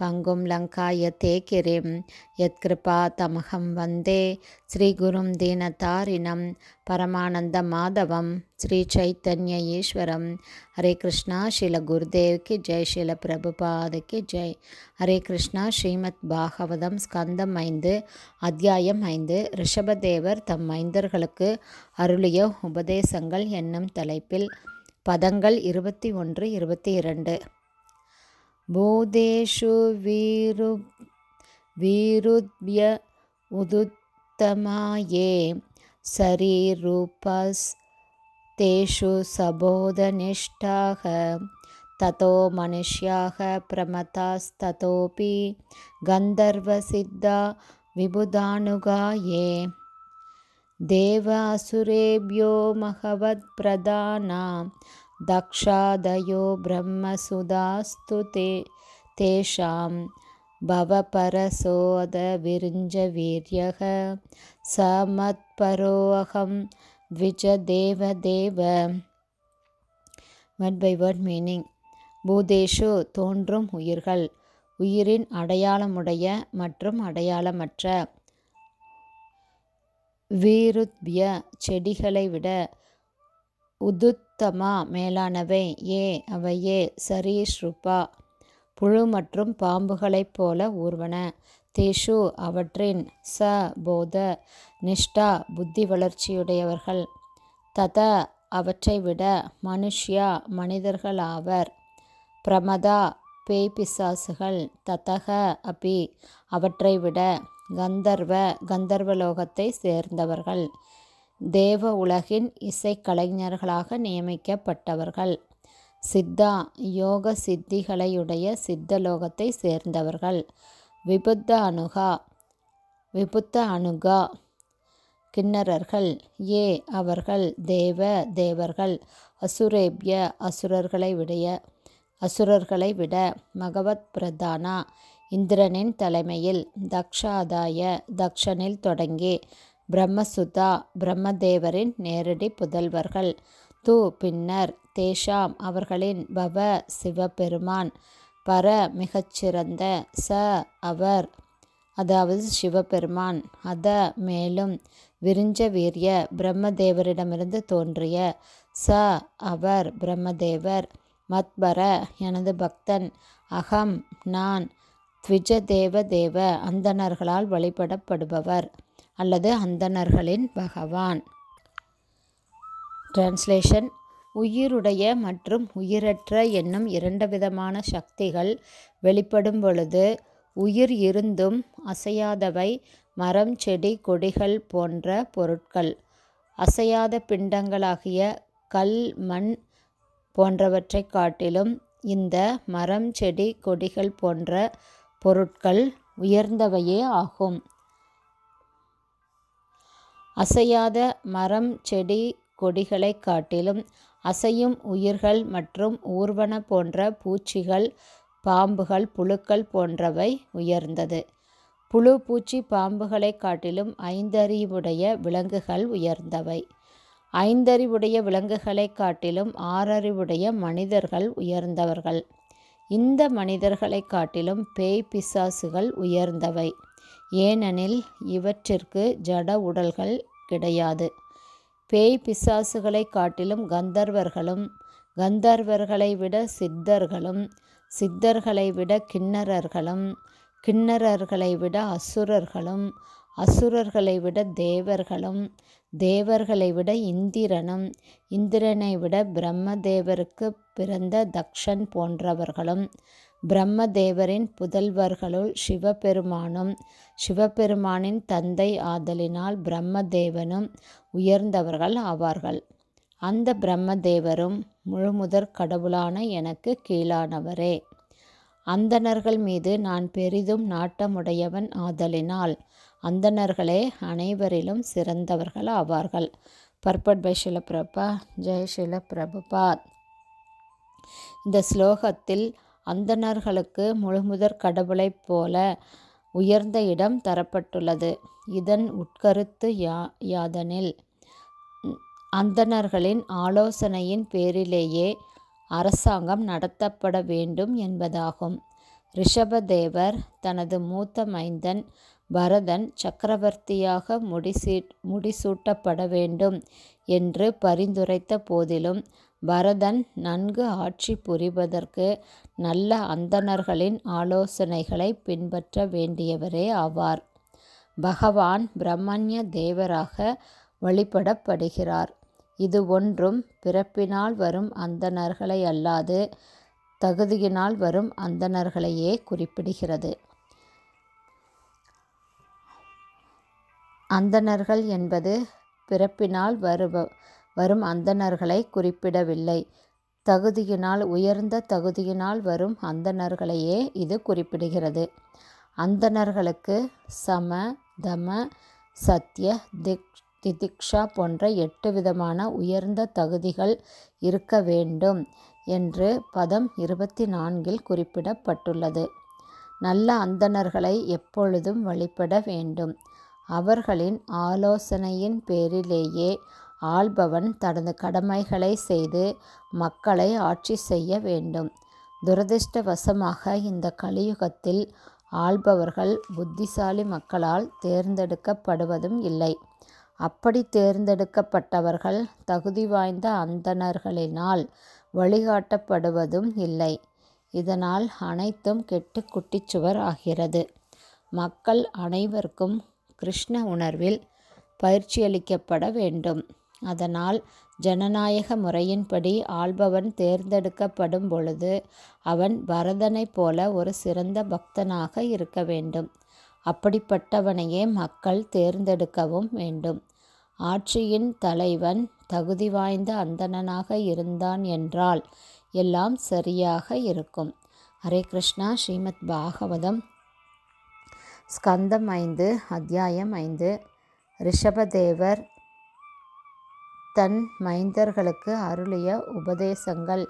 பங்கும் லங்காய கிரிம் யத்கிருபா தமகம் வந்தே ஸ்ரீகுரும் தீனதாரிணம் பரமானந்த மாதவம் ஸ்ரீ சைத்தன்ய ஈஸ்வரம் ஹரே கிருஷ்ணா ஸ்ரீல குருதேவ் கி ஜெய் ஸ்ரீல பிரபுபாத கி ஜெய் ஹரே கிருஷ்ணா ஸ்ரீமத் பாகவதம் ஸ்கந்தம் ஐந்து அத்தியாயம் ஐந்து ரிஷபதேவர் தம் மைந்தர்களுக்கு அருளிய உபதேசங்கள் என்னும் தலைப்பில் பதங்கள் இருபத்தி ஒன்று இருபத்தி இரண்டு भूतेषु वीरु वीरुभ्य उदुत्तमाये ये सरीरूपस्तेषु सबोधनिष्ठाः ततो मनुष्याः प्रमतास्ततोऽपि गन्धर्वसिद्धा विबुधानुगाये देवासुरेभ्यो महवत्प्रधाना दक्षादयो ब्रह्मसुधास्तु ते तेषां भवपरसोदविरिञ्जवीर्यः स मत्परोऽहं द्विजदेवदेव வட் பை வேர்ட் மீனிங் பூதேஷு தோன்றும் உயிர்கள் உயிரின் அடையாளமுடைய மற்றும் அடையாளமற்ற வீருத்ய செடிகளை விட உதுத்தமா மேலானவை ஏ அவையே சரீஷ்ருபா புழு மற்றும் பாம்புகளைப் போல ஊர்வன தேஷு அவற்றின் ச போத நிஷ்டா புத்தி வளர்ச்சியுடையவர்கள் தத அவற்றை விட மனுஷ்யா மனிதர்களாவர் பிரமதா பேய் பிசாசுகள் ததக அபி அவற்றை விட கந்தர்வ கந்தர்வலோகத்தை சேர்ந்தவர்கள் தேவ உலகின் இசைக்கலைஞர்களாக நியமிக்கப்பட்டவர்கள் சித்தா யோக சித்திகளையுடைய சித்தலோகத்தை சேர்ந்தவர்கள் விபுத்த அணுகா விபுத்த அணுகா கிண்ணறர்கள் ஏ அவர்கள் தேவ தேவர்கள் அசுரேபிய அசுரர்களை விடைய அசுரர்களை விட மகவத் பிரதானா இந்திரனின் தலைமையில் தக்ஷாதாய தக்ஷனில் தொடங்கி பிரம்மசுதா பிரம்மதேவரின் நேரடி புதல்வர்கள் து பின்னர் தேஷாம் அவர்களின் பவ சிவபெருமான் பர மிகச்சிறந்த ச அவர் அதாவது சிவபெருமான் அத மேலும் விரிஞ்ச வீரிய பிரம்மதேவரிடமிருந்து தோன்றிய ச அவர் பிரம்மதேவர் மத்பர எனது பக்தன் அகம் நான் த்விஜதேவ தேவ அந்தணர்களால் வழிபடப்படுபவர் அல்லது அந்தணர்களின் பகவான் டிரான்ஸ்லேஷன் உயிருடைய மற்றும் உயிரற்ற என்னும் இரண்டு விதமான சக்திகள் வெளிப்படும் பொழுது உயிர் இருந்தும் அசையாதவை மரம் செடி கொடிகள் போன்ற பொருட்கள் அசையாத பிண்டங்களாகிய கல் மண் போன்றவற்றை காட்டிலும் இந்த மரம் செடி கொடிகள் போன்ற பொருட்கள் உயர்ந்தவையே ஆகும் அசையாத மரம் செடி கொடிகளை காட்டிலும் அசையும் உயிர்கள் மற்றும் ஊர்வன போன்ற பூச்சிகள் பாம்புகள் புழுக்கள் போன்றவை உயர்ந்தது புழு பூச்சி பாம்புகளை காட்டிலும் ஐந்தறிவுடைய விலங்குகள் உயர்ந்தவை ஐந்தறிவுடைய விலங்குகளை காட்டிலும் ஆறறிவுடைய மனிதர்கள் உயர்ந்தவர்கள் இந்த மனிதர்களை காட்டிலும் பேய் பிசாசுகள் உயர்ந்தவை ஏனெனில் இவற்றிற்கு ஜட உடல்கள் கிடையாது பேய் பிசாசுகளை காட்டிலும் கந்தர்வர்களும் கந்தர்வர்களை விட சித்தர்களும் சித்தர்களை விட கிண்ணறர்களும் கிண்ணறர்களை விட அசுரர்களும் அசுரர்களை விட தேவர்களும் தேவர்களை விட இந்திரனும் இந்திரனை விட பிரம்மதேவருக்கு பிறந்த தக்ஷன் போன்றவர்களும் பிரம்மதேவரின் புதல்வர்களுள் சிவபெருமானும் சிவபெருமானின் தந்தை ஆதலினால் பிரம்மதேவனும் உயர்ந்தவர்கள் ஆவார்கள் அந்த பிரம்மதேவரும் முழுமுதற் கடவுளான எனக்கு கீழானவரே அந்தணர்கள் மீது நான் பெரிதும் நாட்டமுடையவன் ஆதலினால் அந்தணர்களே அனைவரிலும் சிறந்தவர்கள் ஆவார்கள் பர்பட் பை பிரபா ஜெய் பிரபுபா இந்த ஸ்லோகத்தில் அந்தணர்களுக்கு முழுமுதற் கடவுளைப் போல உயர்ந்த இடம் தரப்பட்டுள்ளது. இதன் உட்கருத்து யா யாதனில் அந்தணர்களின் ஆலோசனையின் பேரிலேயே அரசாங்கம் நடத்தப்பட வேண்டும் என்பதாகும். ரிஷபதேவர் தனது மூத்த மைந்தன் பரதன் சக்கரவர்த்தியாக முடிசூட்டப்பட வேண்டும் என்று பரிந்துரைத்த போதிலும் பரதன் நன்கு ஆட்சி புரிவதற்கு நல்ல அந்தணர்களின் ஆலோசனைகளை பின்பற்ற வேண்டியவரே ஆவார் பகவான் பிரம்மண்ய தேவராக வழிபடப்படுகிறார் இது ஒன்றும் பிறப்பினால் வரும் அந்தணர்களை அல்லாது தகுதியினால் வரும் அந்தணர்களையே குறிப்பிடுகிறது அந்தணர்கள் என்பது பிறப்பினால் வருப வரும் அந்தணர்களை குறிப்பிடவில்லை தகுதியினால் உயர்ந்த தகுதியினால் வரும் அந்தணர்களையே இது குறிப்பிடுகிறது அந்தணர்களுக்கு சம தம சத்திய திக் திதிக்ஷா போன்ற எட்டு விதமான உயர்ந்த தகுதிகள் இருக்க வேண்டும் என்று பதம் இருபத்தி நான்கில் குறிப்பிடப்பட்டுள்ளது நல்ல அந்தணர்களை எப்பொழுதும் வழிபட வேண்டும் அவர்களின் ஆலோசனையின் பேரிலேயே ஆள்பவன் தனது கடமைகளை செய்து மக்களை ஆட்சி செய்ய வேண்டும் துரதிருஷ்டவசமாக இந்த கலியுகத்தில் ஆள்பவர்கள் புத்திசாலி மக்களால் தேர்ந்தெடுக்கப்படுவதும் இல்லை அப்படி தேர்ந்தெடுக்கப்பட்டவர்கள் தகுதி வாய்ந்த அந்தணர்களினால் வழிகாட்டப்படுவதும் இல்லை இதனால் அனைத்தும் கெட்டு குட்டிச்சுவர் ஆகிறது மக்கள் அனைவருக்கும் கிருஷ்ண உணர்வில் பயிற்சியளிக்கப்பட வேண்டும் அதனால் ஜனநாயக முறையின்படி ஆள்பவன் தேர்ந்தெடுக்கப்படும் பொழுது அவன் பரதனைப் போல ஒரு சிறந்த பக்தனாக இருக்க வேண்டும் அப்படிப்பட்டவனையே மக்கள் தேர்ந்தெடுக்கவும் வேண்டும் ஆட்சியின் தலைவன் தகுதி வாய்ந்த அந்தணனாக இருந்தான் என்றால் எல்லாம் சரியாக இருக்கும் ஹரே கிருஷ்ணா ஸ்ரீமத் பாகவதம் ஸ்கந்தம் ஐந்து அத்தியாயம் ஐந்து ரிஷபதேவர் தன் மைந்தர்களுக்கு அருளிய உபதேசங்கள்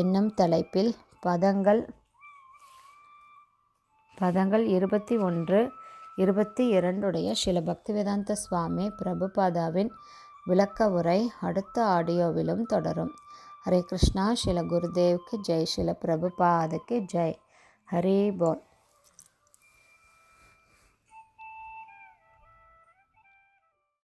என்னும் தலைப்பில் பதங்கள் பதங்கள் இருபத்தி ஒன்று இருபத்தி இரண்டுடைய சில பக்திவேதாந்த சுவாமி பிரபுபாதாவின் விளக்க உரை அடுத்த ஆடியோவிலும் தொடரும் ஹரே கிருஷ்ணா சில குருதேவ்க்கு ஜெய் சில பிரபுபாதுக்கு ஜெய் ஹரே போல்